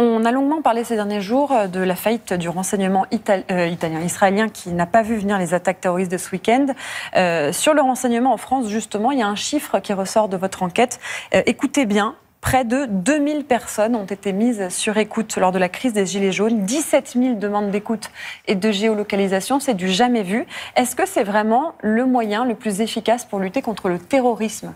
On a longuement parlé ces derniers jours euh, de la faillite du renseignement euh, italien, israélien, qui n'a pas vu venir les attaques terroristes de ce week-end. Euh, sur le renseignement en France, justement, il y a un chiffre qui ressort de votre enquête. écoutez bien, Près de 2000 personnes ont été mises sur écoute lors de la crise des Gilets jaunes. 17 000 demandes d'écoute et de géolocalisation, c'est du jamais vu. Est-ce que c'est vraiment le moyen le plus efficace pour lutter contre le terrorisme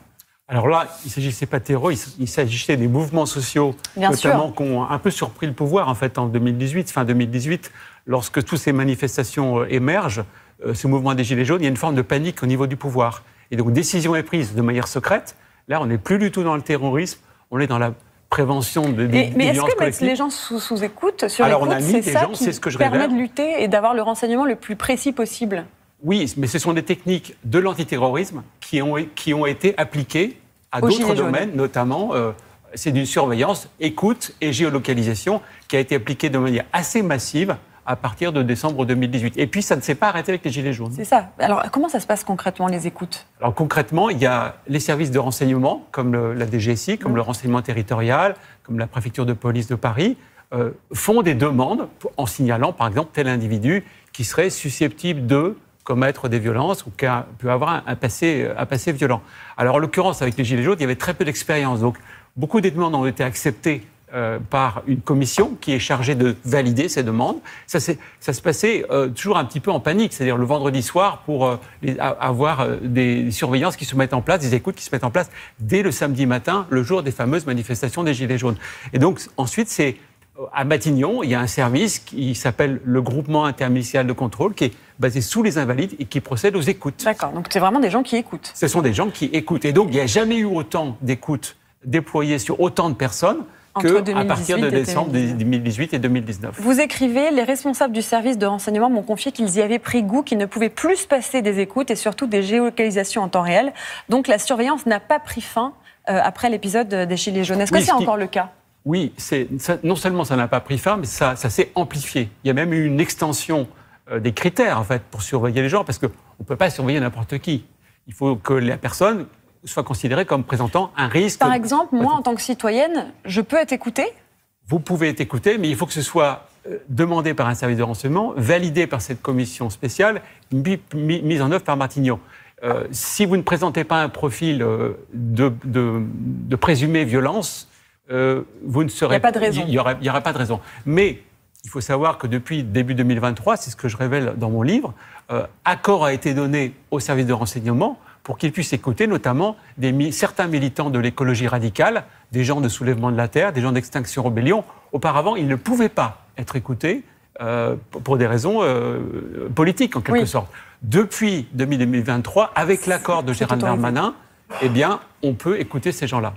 alors là, il ne s'agissait pas de terrorisme il s'agissait des mouvements sociaux, notamment qui ont un peu surpris le pouvoir en fait en 2018, fin 2018, lorsque toutes ces manifestations euh, émergent, euh, ce mouvement des Gilets jaunes, il y a une forme de panique au niveau du pouvoir. Et donc décision est prise de manière secrète. Là, on n'est plus du tout dans le terrorisme, on est dans la prévention de, des, mais, mais est-ce que mettre les gens sous, sous écoute sur Alors, écoute, on a mis des gens, c'est ce que je permet de lutter et d'avoir le renseignement le plus précis possible. Oui, mais ce sont des techniques de l'antiterrorisme qui ont, qui ont été appliquées à d'autres domaines, notamment euh, c'est d'une surveillance, écoute et géolocalisation qui a été appliquée de manière assez massive à partir de décembre 2018. Et puis, ça ne s'est pas arrêté avec les Gilets jaunes. C'est ça. Alors, comment ça se passe concrètement, les écoutes Alors, concrètement, il y a les services de renseignement, comme la DGSI, comme mm. le renseignement territorial, comme la préfecture de police de Paris, euh, font des demandes en signalant, par exemple, tel individu qui serait susceptible de commettre des violences ou qui a pu avoir un, passé, violent. Alors en l'occurrence, avec les Gilets jaunes, il y avait très peu d'expérience. Donc beaucoup des demandes ont été acceptées euh, par une commission qui est chargée de valider ces demandes. Ça, se passait euh, toujours un petit peu en panique, c'est-à-dire le vendredi soir pour euh, avoir des surveillances qui se mettent en place, des écoutes qui se mettent en place dès le samedi matin, le jour des fameuses manifestations des Gilets jaunes. Et donc ensuite, c'est euh, à Matignon, il y a un service qui s'appelle le groupement interministériel de contrôle, qui est basé sous les invalides et qui procède aux écoutes. D'accord, donc c'est vraiment des gens qui écoutent. Ce sont des gens qui écoutent. Et donc, il n'y a jamais eu autant d'écoutes déployées sur autant de personnes qu'à partir de décembre 2018. et 2019. Vous écrivez, les responsables du service de renseignement m'ont confié qu'ils y avaient pris goût, qu'ils ne pouvaient plus se passer des écoutes et surtout des géolocalisations en temps réel. Donc la surveillance n'a pas pris fin euh, après l'épisode des Gilets jaunes. Est-ce que c'est encore le cas oui, non seulement ça n'a pas pris fin, mais ça, s'est amplifié. Il y a même eu une extension euh, des critères, en fait, pour surveiller les gens, parce qu'on ne peut pas surveiller n'importe qui. Il faut que la personne soit considérée comme présentant un risque. Par exemple, moi, en tant que citoyenne, je peux être écoutée Vous pouvez être écoutée, mais il faut que ce soit euh, demandé par un service de renseignement, validé par cette commission spéciale, mise en œuvre par Martignon. Euh, si vous ne présentez pas un profil de, de, de présumée violence, euh, vous ne serez. Il n'y a pas de raison. Il aurait, pas de raison. Mais il faut savoir que depuis début 2023, c'est ce que je révèle dans mon livre, euh, accord a été donné au service de renseignement pour qu'ils puissent écouter notamment certains militants de l'écologie radicale, des gens de soulèvement de la Terre, des gens d'extinction rébellion. Auparavant, ils ne pouvaient pas être écoutés euh, pour des raisons politiques, en quelque sorte. Depuis 2023, avec l'accord de Gérard Darmanin, eh bien, on peut écouter ces gens-là.